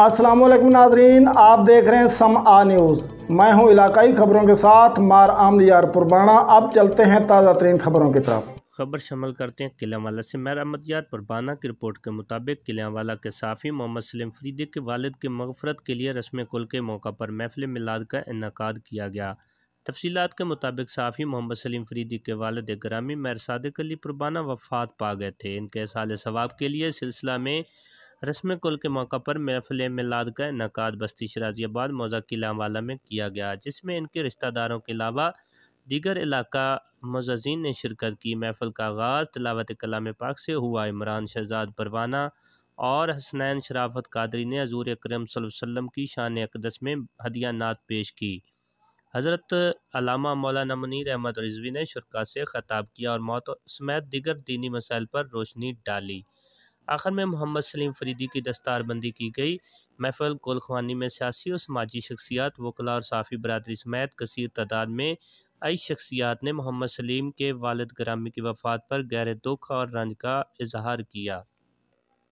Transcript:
अस्सलाम वालेकुम नाजरीन आप देख रहे हैं सम आ न्यूज़ मैं हूं इलाकाई खबरों के साथ मार आमद यार पुरबाना अब चलते हैं ताज़ा तरीन खबरों की तरफ खबर शामिल करते हैं वाला से मैर अहमद यार पुरबाना की रिपोर्ट के मुताबिक वाला के साफ़ी मोहम्मद सलीम फरीदी के वालिद की मगफरत के लिए रस्म कुल के मौका पर महफिल मिलाद का इनका किया गया तफसीत के मुताबिक साफ़ी मोहम्मद सलीम फरीदी के वालद ग्रामी मैर सादिक अली पुरबाना वफात पा गए थे इनके साल सवाब के लिए सिलसिला में रस्म कुल के मौका पर महफिल मिलाद का इनका बस्ती शराजियाबाद मौजा किला वाला में किया गया जिसमें इनके रिश्तेदारों के अलावा दीगर इलाका मजाजीन ने शिरकत की महफल का आगाज़ तलावत कलाम पाक से हुआ इमरान शहजाद परवाना और हसनैन शराफत कादरी ने हजूर अक्रम वसम की शान अकदस में हदिया नात पेश की हज़रत अलामा मौलाना मुनीर अहमद रिजवी ने शुरा से ख़ताब किया और मौत समेत दिगर दीनी मसाइल पर रोशनी डाली आखिर में मोहम्मद सलीम फरीदी की दस्तारबंदी की गई महफल कोलखवानी में सियासी और समाजी शख्सियात वकला और साफ़ी बरदरी समेत कसर तादाद में आई शख्सियात ने मोहम्मद सलीम के वालद ग्रामी की वफात पर गहरे दुख और रंज का इजहार किया